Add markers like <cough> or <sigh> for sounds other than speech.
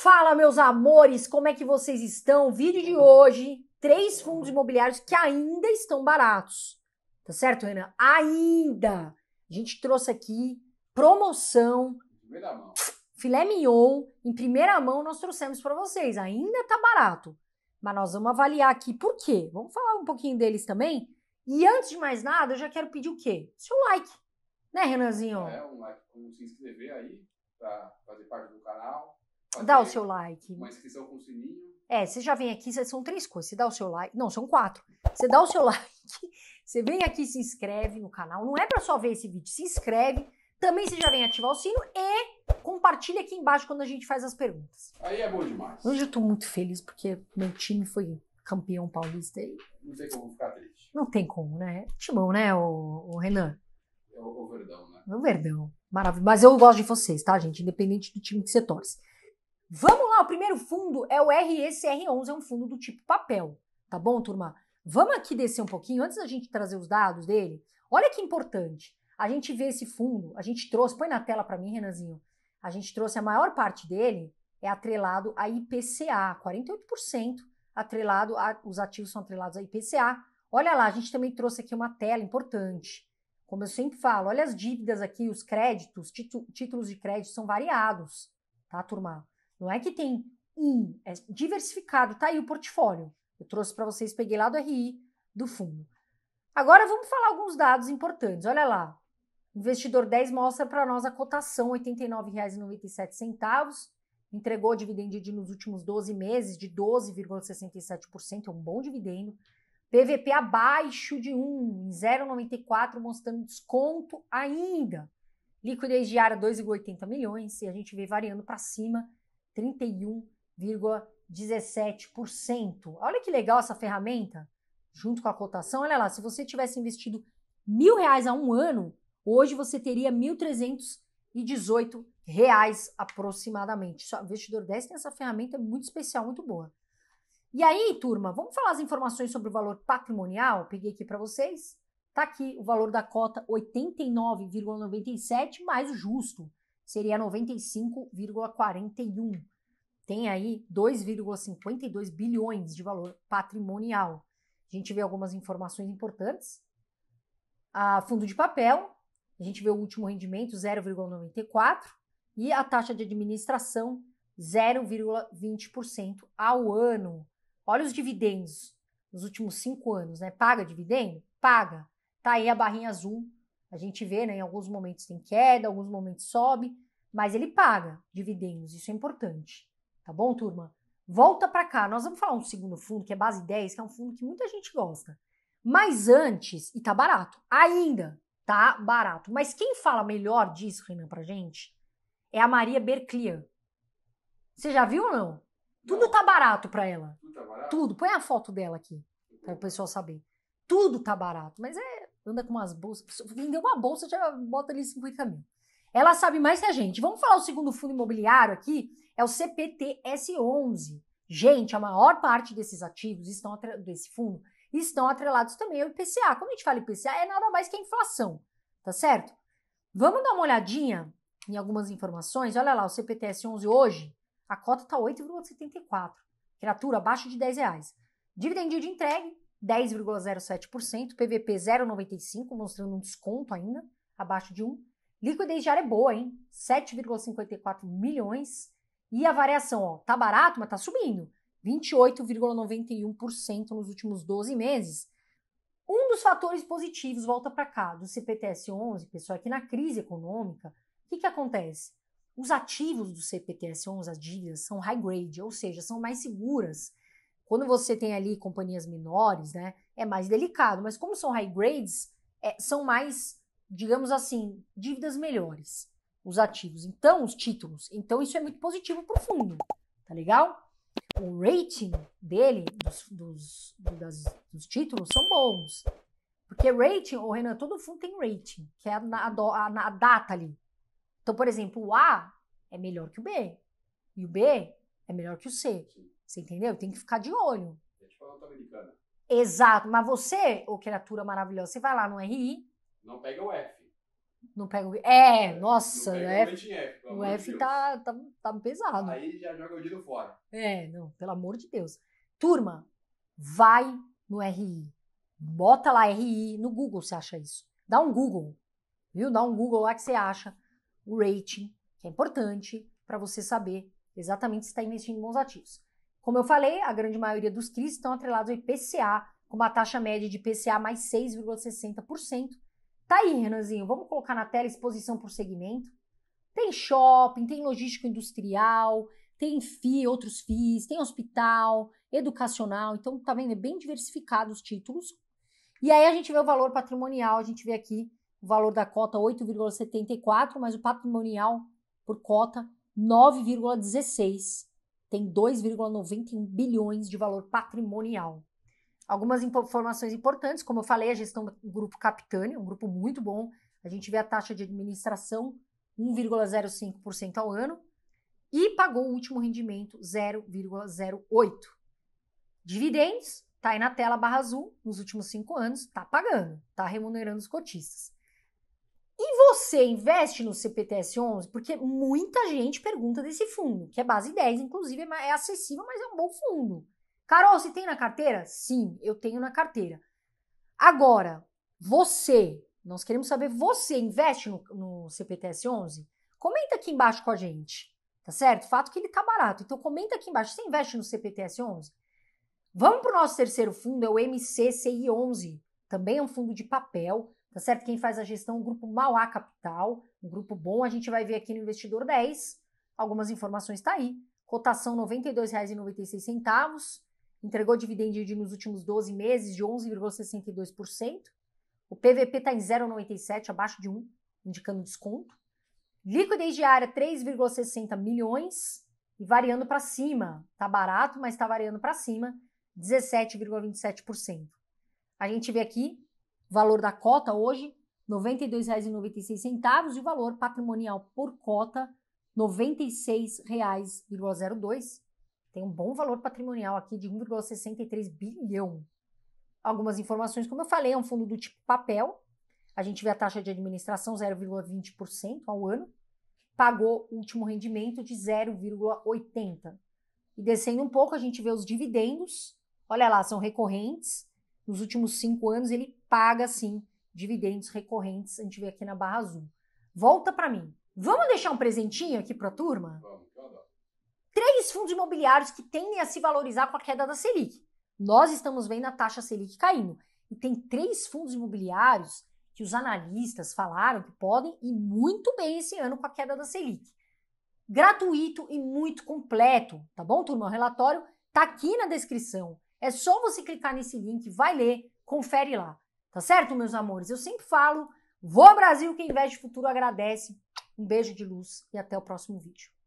Fala, meus amores, como é que vocês estão? Vídeo de hoje, três fundos imobiliários que ainda estão baratos. Tá certo, Renan? Ainda! A gente trouxe aqui promoção. Primeira mão. Filé mignon, em primeira mão nós trouxemos para vocês. Ainda tá barato. Mas nós vamos avaliar aqui por quê. Vamos falar um pouquinho deles também. E antes de mais nada, eu já quero pedir o quê? Seu like. Né, Renanzinho? É, um like, como se inscrever aí para fazer parte do canal Dá o seu like. Uma inscrição com o sininho. É, você já vem aqui, são três coisas. Você dá o seu like. Não, são quatro. Você dá o seu <laughs> like, você vem aqui se inscreve no canal. Não é para só ver esse vídeo, se inscreve. Também você já vem ativar o sino e compartilha aqui embaixo quando a gente faz as perguntas. Aí é bom demais. Hoje eu tô muito feliz porque meu time foi campeão paulista aí. Não tem como ficar triste. Não tem como, né? Timão, né, o, o Renan? É o, o Verdão, né? É o Verdão. Maravilhoso. Mas eu gosto de vocês, tá, gente? Independente do time que você torce. Vamos lá, o primeiro fundo é o RECR11, é um fundo do tipo papel, tá bom, turma? Vamos aqui descer um pouquinho antes da gente trazer os dados dele. Olha que importante. A gente vê esse fundo, a gente trouxe, põe na tela para mim, Renanzinho. A gente trouxe a maior parte dele é atrelado a IPCA, 48% atrelado a, os ativos são atrelados a IPCA. Olha lá, a gente também trouxe aqui uma tela importante. Como eu sempre falo, olha as dívidas aqui, os créditos, títulos de crédito são variados, tá, turma? Não é que tem um, é diversificado, tá aí o portfólio. Eu trouxe para vocês, peguei lá do RI, do fundo. Agora vamos falar alguns dados importantes. Olha lá. Investidor 10 mostra para nós a cotação R$ 89,97, entregou dividendo nos últimos 12 meses de 12,67%, é um bom dividendo. PVP abaixo de 1, em 0,94, mostrando desconto ainda. Liquidez diária 2,80 milhões, e a gente vê variando para cima 31,17%. Olha que legal essa ferramenta, junto com a cotação. Olha lá, se você tivesse investido mil reais há um ano, hoje você teria 1.318 reais aproximadamente. Só investidor 10 tem essa ferramenta muito especial, muito boa. E aí, turma, vamos falar as informações sobre o valor patrimonial? Peguei aqui para vocês. Tá aqui o valor da cota 89,97 mais o justo seria 95,41. Tem aí 2,52 bilhões de valor patrimonial. A gente vê algumas informações importantes. A fundo de papel, a gente vê o último rendimento 0,94 e a taxa de administração 0,20% ao ano. Olha os dividendos nos últimos cinco anos, né? Paga dividendo? Paga. Tá aí a barrinha azul a gente vê, né, em alguns momentos tem queda, em alguns momentos sobe, mas ele paga dividendos, isso é importante. Tá bom, turma? Volta para cá, nós vamos falar um segundo fundo, que é base 10, que é um fundo que muita gente gosta. Mas antes, e tá barato, ainda tá barato. Mas quem fala melhor disso, Renan, pra gente, é a Maria Berclian. Você já viu ou não? Tudo não. tá barato para ela. Tudo tá barato? Tudo. Põe a foto dela aqui, para o pessoal saber. Tudo tá barato, mas é anda com umas bolsas. Vendeu uma bolsa, já bota ali 50 mil. Ela sabe mais que a gente. Vamos falar o segundo fundo imobiliário aqui, é o CPTS11. Gente, a maior parte desses ativos estão desse fundo estão atrelados também ao IPCA. Quando a gente fala IPCA, é nada mais que a inflação, tá certo? Vamos dar uma olhadinha em algumas informações. Olha lá, o CPTS11 hoje, a cota está 8,74. Criatura abaixo de 10 reais. Dividend de entregue, 10,07%, PVP 0,95, mostrando um desconto ainda, abaixo de 1. Liquidez diária é boa, hein? 7,54 milhões. E a variação, ó, tá barato, mas tá subindo. 28,91% nos últimos 12 meses. Um dos fatores positivos, volta para cá, do CPTS 11, pessoal, é que na crise econômica, o que, que acontece? Os ativos do CPTS 11, as dívidas, são high grade, ou seja, são mais seguras. Quando você tem ali companhias menores, né, é mais delicado, mas como são high grades, é, são mais, digamos assim, dívidas melhores, os ativos, então os títulos. Então isso é muito positivo para o fundo, tá legal? O rating dele, dos, dos, das, dos títulos, são bons. Porque rating, o Renan, todo fundo tem rating, que é a, a data ali. Então, por exemplo, o A é melhor que o B, e o B é melhor que o C. Você entendeu? Tem que ficar de olho. É tipo a nota americana. Exato. Mas você, ô criatura maravilhosa, você vai lá no RI. Não pega o F. Não pega o. É, é nossa. Não pega o F, F, o F tá, tá, tá pesado. Aí já joga o dedo fora. É, não, pelo amor de Deus. Turma, vai no RI. Bota lá RI no Google, você acha isso. Dá um Google, viu? Dá um Google lá que você acha o rating, que é importante para você saber exatamente se está investindo em bons ativos. Como eu falei, a grande maioria dos CRIs estão atrelados ao IPCA, com uma taxa média de IPCA mais 6,60%. Tá aí, Renanzinho, vamos colocar na tela exposição por segmento? Tem shopping, tem logístico industrial, tem FI, outros FIIs, tem hospital, educacional, então tá vendo, é bem diversificado os títulos. E aí a gente vê o valor patrimonial, a gente vê aqui o valor da cota 8,74, mas o patrimonial por cota 9,16 tem 2,91 bilhões de valor patrimonial. Algumas informações importantes, como eu falei, a gestão do grupo Capitânia, um grupo muito bom. A gente vê a taxa de administração 1,05% ao ano e pagou o último rendimento 0,08%. Dividendos, tá aí na tela barra azul, nos últimos cinco anos, tá pagando, tá remunerando os cotistas você investe no CPTS 11, porque muita gente pergunta desse fundo, que é base 10, inclusive é, é acessível, mas é um bom fundo. Carol, você tem na carteira? Sim, eu tenho na carteira. Agora, você, nós queremos saber, você investe no, no CPTS 11? Comenta aqui embaixo com a gente, tá certo? Fato que ele tá barato. Então comenta aqui embaixo, você investe no CPTS 11? Vamos para o nosso terceiro fundo, é o MCCI 11. Também é um fundo de papel, Tá certo? Quem faz a gestão o grupo Mauá Capital, um grupo bom, a gente vai ver aqui no investidor 10. Algumas informações tá aí. Cotação R$ 92,96, entregou dividendo nos últimos 12 meses de 11,62%. O PVP está em 0,97, abaixo de 1, indicando desconto. Liquidez diária 3,60 milhões e variando para cima. Tá barato, mas está variando para cima, 17,27%. A gente vê aqui valor da cota hoje, R$ 92,96 e o valor patrimonial por cota, R$ 96,02. Tem um bom valor patrimonial aqui de 1,63 bilhão. Algumas informações, como eu falei, é um fundo do tipo papel. A gente vê a taxa de administração 0,20% ao ano. Pagou o último rendimento de 0,80%. E descendo um pouco, a gente vê os dividendos. Olha lá, são recorrentes. Nos últimos cinco anos, ele paga sim dividendos recorrentes, a gente vê aqui na barra azul. Volta para mim. Vamos deixar um presentinho aqui para a turma? Vamos, Três fundos imobiliários que tendem a se valorizar com a queda da Selic. Nós estamos vendo a taxa Selic caindo. E tem três fundos imobiliários que os analistas falaram que podem ir muito bem esse ano com a queda da Selic. Gratuito e muito completo, tá bom, turma? O relatório tá aqui na descrição. É só você clicar nesse link, vai ler, confere lá. Tá certo, meus amores? Eu sempre falo, vou Brasil, quem investe futuro agradece. Um beijo de luz e até o próximo vídeo.